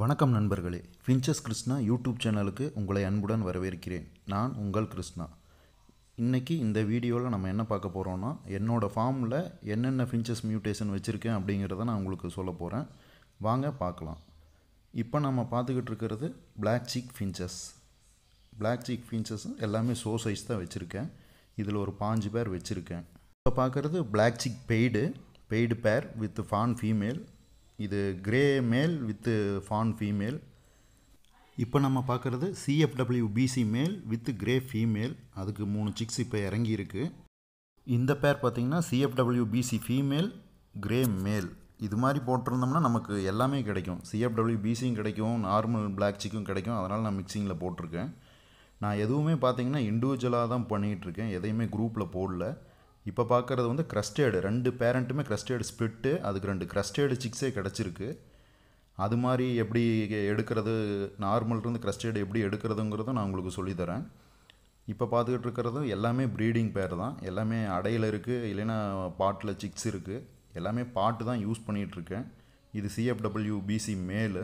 வணக்கம் நண்பர்களே finches Krishna YouTube சேனலுக்கு உங்களை அன்புடன் வரவேற்கிறேன் நான் உங்கள் கிருஷ்ணா இன்றைக்கி இந்த வீடியோவில் நம்ம என்ன பார்க்க போகிறோன்னா என்னோடய ஃபார்மில் என்னென்ன ஃபின்ச்சஸ் மியூட்டேஷன் வச்சுருக்கேன் அப்படிங்கிறத நான் உங்களுக்கு சொல்ல போகிறேன் வாங்க பார்க்கலாம் இப்போ நம்ம பார்த்துக்கிட்டு இருக்கிறது black cheek finches black cheek finches எல்லாமே ஷோ சைஸ் தான் வச்சுருக்கேன் இதில் ஒரு பாஞ்சு பேர் வச்சுருக்கேன் இப்போ பார்க்குறது black cheek pied pied pair with fawn female இது grey male with fawn female இப்போ நம்ம பார்க்குறது CFW PC male with grey female அதுக்கு மூணு சிக்ஸ் இப்போ இறங்கியிருக்கு இந்த பேர் பார்த்திங்கன்னா சிஎஃப்டபிள்யூ பிசி ஃபீமேல் கிரே மேல் இது மாதிரி போட்டிருந்தோம்னா நமக்கு எல்லாமே கிடைக்கும் சிஎஃப்டபிள்யூ பிசியும் கிடைக்கும் நார்மல் பிளாக் சிக்கும் கிடைக்கும் அதனால் நான் மிக்சிங்கில் போட்டிருக்கேன் நான் எதுவுமே பார்த்திங்கன்னா இண்டிவிஜுவலாக தான் பண்ணிகிட்ருக்கேன் எதையுமே குரூப்பில் போடல இப்போ பார்க்குறது வந்து க்ரஸ்டேடு ரெண்டு பேரண்ட்டுமே க்ரஸ்டேடு ஸ்பிட்டு அதுக்கு ரெண்டு க்ரஸ்டேடு சிக்ஸே கிடச்சிருக்கு அது மாதிரி எப்படி எடுக்கிறது நார்மல்ருந்து க்ரஸ்டேடு எப்படி எடுக்கிறதுங்கிறதும் நான் உங்களுக்கு சொல்லித்தரேன் இப்போ பார்த்துக்கிட்டு இருக்கிறதும் எல்லாமே ப்ரீடிங் பேர் தான் எல்லாமே அடையில் இருக்குது இல்லைன்னா பாட்டில் சிக்ஸ் இருக்குது எல்லாமே பாட்டு தான் யூஸ் பண்ணிகிட்ருக்கேன் இது சிஎஃப்டபிள்யூ பிசி மேலு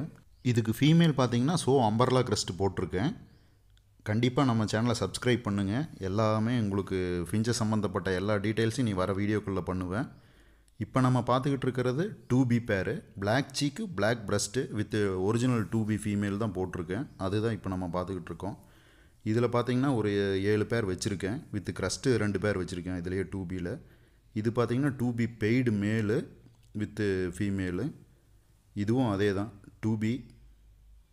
இதுக்கு ஃபீமேல் பார்த்தீங்கன்னா ஸோ அம்பர்லா க்ரஸ்ட் போட்டிருக்கேன் கண்டிப்பாக நம்ம சேனலை சப்ஸ்கிரைப் பண்ணுங்கள் எல்லாமே உங்களுக்கு ஃபிஞ்சர் சம்மந்தப்பட்ட எல்லா டீட்டெயில்ஸையும் நீ வர வீடியோக்குள்ளே பண்ணுவேன் இப்போ நம்ம பார்த்துக்கிட்டு இருக்கிறது two B pair black cheek black breast with original two B female தான் போட்டிருக்கேன் அதுதான் இப்போ நம்ம பார்த்துக்கிட்டு இருக்கோம் இதில் பார்த்திங்கன்னா ஒரு ஏழு பேர் வச்சுருக்கேன் வித் க்ரஸ்ட்டு ரெண்டு பேர் வச்சுருக்கேன் இதுலேயே டூ பியில் இது பார்த்திங்கன்னா two B pied male with female இதுவும் அதே தான் டூ பி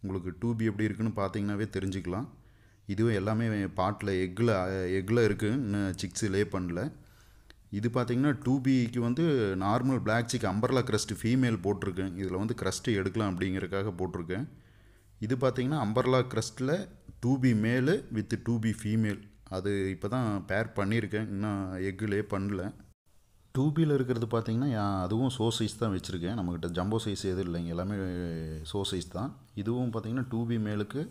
உங்களுக்கு டூ பி எப்படி இருக்குன்னு பார்த்தீங்கன்னாவே தெரிஞ்சுக்கலாம் இதுவும் எல்லாமே பாட்டில் எக்கில் எக்கில் இருக்குது இன்னும் சிக்ஸு லே பண்ணல இது பார்த்திங்கன்னா டூ பிக்கு வந்து normal black cheek umbrella crest female போட்டிருக்கேன் இதில் வந்து க்ரஸ்ட்டு எடுக்கலாம் அப்படிங்கிறக்காக போட்டிருக்கேன் இது பார்த்திங்கன்னா அம்பர்லா க்ரஸ்ட்டில் two B male with two B female அது இப்போ தான் பேர் பண்ணியிருக்கேன் இன்னும் எக்குலே பண்ணல டூ பியில் இருக்கிறது பார்த்திங்கன்னா அதுவும் சோ சைஸ் தான் வச்சுருக்கேன் நம்மக்கிட்ட ஜம்போ சைஸ் எதுவும் இல்லைங்க எல்லாமே சோ சைஸ் தான் இதுவும் பார்த்திங்கன்னா டூ பி மேலுக்கு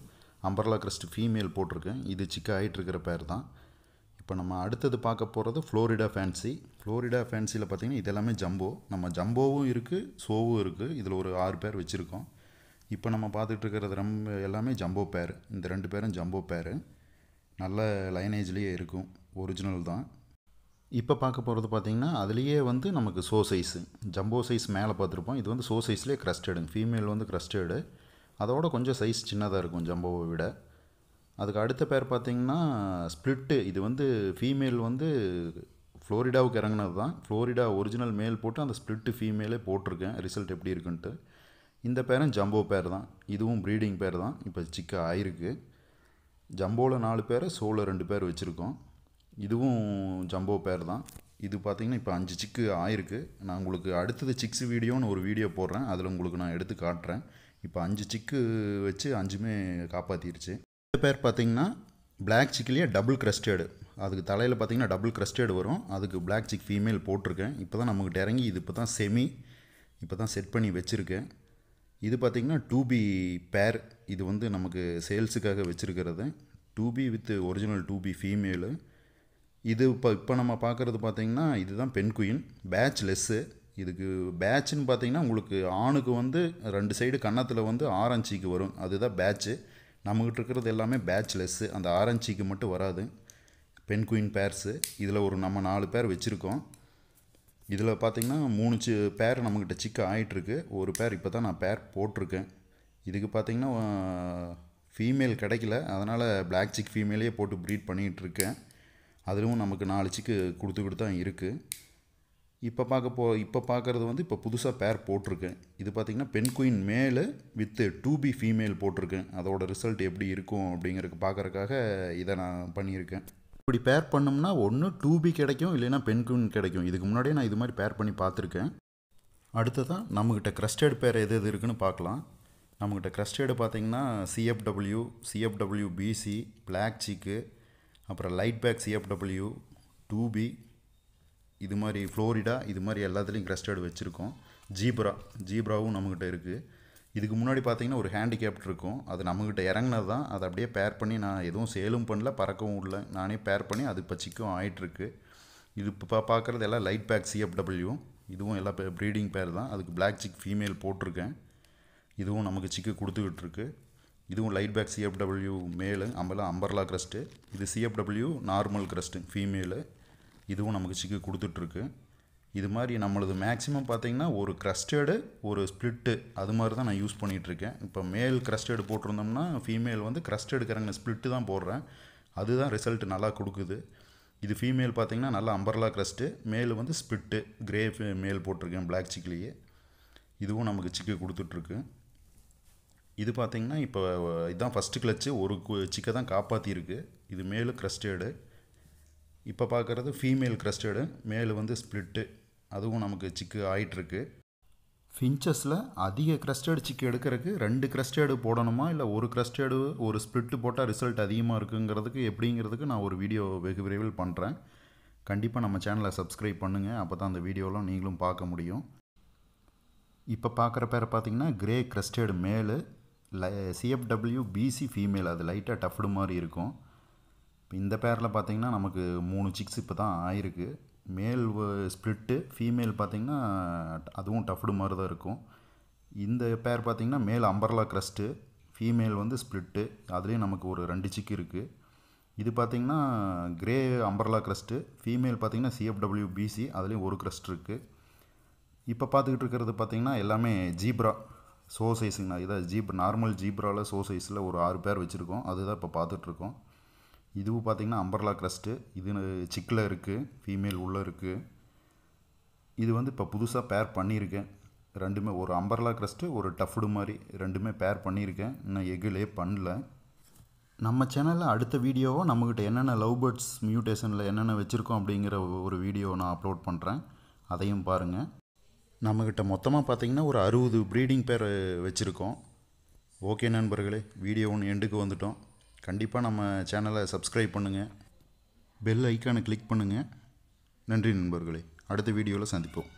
அம்பர்லா கிரஸ்ட் ஃபீமேல் போட்டிருக்கேன் இது சிக்க ஆகிட்டுருக்கிற பேர் தான் இப்போ நம்ம அடுத்தது பார்க்க போகிறது ஃப்ளோரிடா ஃபேன்சி ஃப்ளோரிடா ஃபேன்சியில் பார்த்தீங்கன்னா இது எல்லாமே ஜம்போ நம்ம ஜம்போவும் இருக்குது ஷோவும் இருக்குது இதில் ஒரு ஆறு பேர் வச்சுருக்கோம் இப்போ நம்ம பார்த்துட்டுருக்கிறது ரொம்ப எல்லாமே ஜம்போ பேர் இந்த ரெண்டு பேரும் ஜம்போ பேர் நல்ல லைனேஜ்லேயே இருக்கும் ஒரிஜினல் தான் இப்போ பார்க்க போகிறது பார்த்திங்கன்னா அதுலேயே வந்து நமக்கு சோ சைஸு ஜம்போ சைஸ் மேலே பார்த்துருப்போம் இது வந்து சோ சைஸ்லேயே க்ரஸ்டடுங்க ஃபீமேல் வந்து க்ரஸ்டடு அதோட கொஞ்சம் சைஸ் சின்னதாக இருக்கும் ஜம்போவை விட அதுக்கு அடுத்த பேர் பார்த்திங்கன்னா ஸ்ப்ளிட்டு இது வந்து ஃபீமேல் வந்து ஃப்ளோரிடாவுக்கு இறங்கினது தான் ஃப்ளோரிடா ஒரிஜினல் மேல் போட்டு அந்த ஸ்ப்ளிட்டு ஃபீமேலே போட்டிருக்கேன் ரிசல்ட் எப்படி இருக்குன்ட்டு இந்த பேரும் ஜம்போ பேர் தான் இதுவும் ப்ரீடிங் பேர் தான் இப்போ சிக்க ஆயிருக்கு ஜம்போவில் நாலு பேர் சோல ரெண்டு பேர் வச்சுருக்கோம் இதுவும் ஜம்போ பேர் தான் இது பார்த்திங்கன்னா இப்போ அஞ்சு சிக்கு ஆயிருக்கு நான் உங்களுக்கு அடுத்தது சிக்ஸ் வீடியோன்னு ஒரு வீடியோ போடுறேன் அதில் உங்களுக்கு நான் எடுத்து காட்டுறேன் இப்போ அஞ்சு சிக்கு வச்சு அஞ்சுமே காப்பாற்றிருச்சு இந்த பேர் பார்த்திங்கன்னா பிளாக் சிக்கிலேயே டபுள் கிரஸ்டேடு அதுக்கு தலையில் பார்த்திங்கன்னா டபுள் கிரஸ்டேடு வரும் அதுக்கு பிளாக் சிக் ஃபீமேல் போட்டிருக்கேன் இப்போ தான் நமக்கு இறங்கி இது இப்போ தான் செமி இப்போ தான் செட் பண்ணி வச்சுருக்கேன் இது பார்த்திங்கன்னா டூ பி பேர் இது வந்து நமக்கு சேல்ஸுக்காக வச்சுருக்கிறது two B with original two B female இது இப்போ இப்போ நம்ம பார்க்குறது பார்த்திங்கன்னா இதுதான் பெண் குயின் பேட்ச் லெஸ்ஸு இதுக்கு பேட்சுன்னு பார்த்தீங்கன்னா உங்களுக்கு ஆணுக்கு வந்து ரெண்டு சைடு கன்னத்தில் வந்து ஆரஞ்சிக்கு வரும் அதுதான் பேட்ச்சு நம்மகிட்ட இருக்கிறது எல்லாமே பேட்ச்லெஸ்ஸு அந்த ஆரஞ்சிக்கு மட்டும் வராது பென் குயின் பேர்ஸு இதில் ஒரு நம்ம நாலு பேர் வச்சுருக்கோம் இதில் பார்த்திங்கன்னா மூணு சி பேர் நம்மக்கிட்ட சிக்க ஆகிட்டுருக்கு ஒரு பேர் இப்போ தான் நான் பேர் போட்டிருக்கேன் இதுக்கு பார்த்திங்கன்னா ஃபீமேல் கிடைக்கல அதனால் பிளாக் சிக் ஃபீமேலையே போட்டு ப்ரீட் பண்ணிகிட்ருக்கேன் அதுவும் நமக்கு நாலு சிக்கு கொடுத்துக்கிட்டு தான் இருக்குது இப்போ பார்க்க போ இப்போ பார்க்குறது வந்து இப்போ புதுசாக பேர் போட்டிருக்கேன் இது பார்த்திங்கன்னா பெண் குயின் மேலே வித்து டூ பி ஃபீமேல் போட்டிருக்கேன் அதோட ரிசல்ட் எப்படி இருக்கும் அப்படிங்கிறக்கு பார்க்குறக்காக இதை நான் பண்ணியிருக்கேன் இப்படி பேர் பண்ணோம்னா ஒன்று டூ பி கிடைக்கும் இல்லைன்னா பெண் குயின் கிடைக்கும் இதுக்கு முன்னாடியே நான் இது மாதிரி பேர் பண்ணி பார்த்துருக்கேன் தான் நம்மக்கிட்ட க்ரஸ்டேடு பேர் எது எது இருக்குன்னு பார்க்கலாம் நம்மக்கிட்ட க்ரஸ்டேடு பார்த்திங்கன்னா CFW CFW PC black cheek அப்புறம் light back CFW two B இது மாதிரி ஃப்ளோரிடா இது மாதிரி எல்லாத்துலேயும் கிரஸ்டர்டு வச்சுருக்கோம் ஜீப்ரா ஜீப்ராவும் நம்மக்கிட்ட இருக்குது இதுக்கு முன்னாடி பார்த்தீங்கன்னா ஒரு ஹேண்டிகேப்ட் இருக்கும் அது நம்மக்கிட்ட இறங்கினது தான் அதை அப்படியே பேர் பண்ணி நான் எதுவும் சேலும் பண்ணல பறக்கவும் இல்லை நானே பேர் பண்ணி அது பச்சிக்கும் ஆகிட்டுருக்கு இது இப்போ பார்க்குறது எல்லாம் லைட் பேக் சிஎஃப்டபிள்யூ இதுவும் எல்லா ப்ரீடிங் பேர் தான் அதுக்கு பிளாக் சிக் ஃபீமேல் போட்டிருக்கேன் இதுவும் நமக்கு சிக்கு கொடுத்துக்கிட்டு இருக்கு இதுவும் லைட் பேக் சிஎஃப்டபிள்யூ மேலு அம்பலாம் அம்பர்லா கிரஸ்ட்டு இது சிஎஃப்டபிள்யூ நார்மல் கிரஸ்ட்டு ஃபீமேலு இதுவும் நமக்கு சிக்கி கொடுத்துட்ருக்கு இது மாதிரி நம்மளது மேக்ஸிமம் பார்த்திங்கன்னா ஒரு க்ரஸ்டடு ஒரு ஸ்ப்ளிட்டு அது மாதிரி தான் நான் யூஸ் பண்ணிகிட்ருக்கேன் இப்போ மேல் க்ரஸ்டடு போட்டிருந்தோம்னா ஃபீமேல் வந்து க்ரஸ்டடு கரங்கின ஸ்ப்ளிட்டு தான் போடுறேன் அதுதான் ரிசல்ட் நல்லா கொடுக்குது இது ஃபீமேல் பார்த்திங்கன்னா நல்லா அம்பர்லா க்ரஸ்ட்டு மேல் வந்து ஸ்ப்ளிட்டு கிரே மேல் போட்டிருக்கேன் பிளாக் சிக்கிலேயே இதுவும் நமக்கு சிக்கி கொடுத்துட்ருக்கு இது பார்த்திங்கன்னா இப்போ இதுதான் ஃபஸ்ட்டு கிளச்சு ஒரு சிக்கை தான் காப்பாற்றியிருக்கு இது மேலும் க்ரஸ்டேடு இப்போ பார்க்குறது ஃபீமேல் கிரஸ்டடு மேல் வந்து ஸ்ப்ளிட்டு அதுவும் நமக்கு சிக்கு ஆயிட்டுருக்கு ஃபின்ச்சஸில் அதிக க்ரஸ்டடு சிக்கு எடுக்கிறதுக்கு ரெண்டு க்ரஸ்டடு போடணுமா இல்லை ஒரு க்ரஸ்டடு ஒரு ஸ்ப்ளிட்டு போட்டால் ரிசல்ட் அதிகமாக இருக்குங்கிறதுக்கு எப்படிங்கிறதுக்கு நான் ஒரு வீடியோ வெகு விரைவில் பண்ணுறேன் கண்டிப்பாக நம்ம சேனலை சப்ஸ்கிரைப் பண்ணுங்கள் அப்போ தான் அந்த வீடியோலாம் நீங்களும் பார்க்க முடியும் இப்போ பார்க்குற பேரை பார்த்திங்கன்னா கிரே க்ரஸ்டடு மேலு லை சிஎஃப்டபிள்யூ பிசி ஃபீமேல் அது லைட்டாக டஃப்டு மாதிரி இருக்கும் இந்த பேரில் பார்த்தீங்கன்னா நமக்கு மூணு சிக்ஸ் இப்போ தான் ஆயிருக்கு மேல் ஸ்பிளிட்டு ஃபீமேல் பார்த்திங்கன்னா அதுவும் டஃப்டு மாதிரி தான் இருக்கும் இந்த பேர் பார்த்திங்கன்னா மேல் அம்பர்லா க்ரஸ்ட்டு ஃபீமேல் வந்து ஸ்பிளிட்டு அதுலேயும் நமக்கு ஒரு ரெண்டு சிக்கு இருக்குது இது பார்த்திங்கன்னா கிரே அம்பர்லா க்ரஸ்ட்டு ஃபீமேல் பார்த்திங்கன்னா சிஎஃப்டபிள்யூ பிசி அதுலேயும் ஒரு க்ரஸ்ட் இருக்குது இப்போ பார்த்துக்கிட்டு இருக்கிறது பார்த்திங்கன்னா எல்லாமே ஜீப்ரா சோ சைஸுங்கண்ணா இதான் ஜீப் நார்மல் ஜீப்ராவில் சோ சைஸில் ஒரு ஆறு பேர் வச்சுருக்கோம் அதுதான் இப்போ பார்த்துட்ருக்கோம் இதுவும் பார்த்திங்கன்னா அம்பர்லா க்ரஸ்ட்டு இது சிக்கில் இருக்குது ஃபீமேல் உள்ளே இருக்குது இது வந்து இப்போ புதுசாக பேர் பண்ணியிருக்கேன் ரெண்டுமே ஒரு அம்பர்லா க்ரஸ்ட்டு ஒரு டஃப்டு மாதிரி ரெண்டுமே பேர் பண்ணியிருக்கேன் இன்னும் எகுலே பண்ணல நம்ம சேனலில் அடுத்த வீடியோவோ நம்மக்கிட்ட என்னென்ன லவ் பேர்ட்ஸ் மியூட்டேஷனில் என்னென்ன வச்சுருக்கோம் அப்படிங்கிற ஒரு வீடியோ நான் அப்லோட் பண்ணுறேன் அதையும் பாருங்கள் நம்மக்கிட்ட மொத்தமாக பார்த்திங்கன்னா ஒரு அறுபது ப்ரீடிங் பேர் வச்சுருக்கோம் ஓகே நண்பர்களே வீடியோ ஒன்று எண்டுக்கு வந்துட்டோம் கண்டிப்பாக நம்ம சேனலை சப்ஸ்கிரைப் பண்ணுங்கள் பெல் ஐக்கானை கிளிக் பண்ணுங்கள் நன்றி நண்பர்களே அடுத்த வீடியோவில் சந்திப்போம்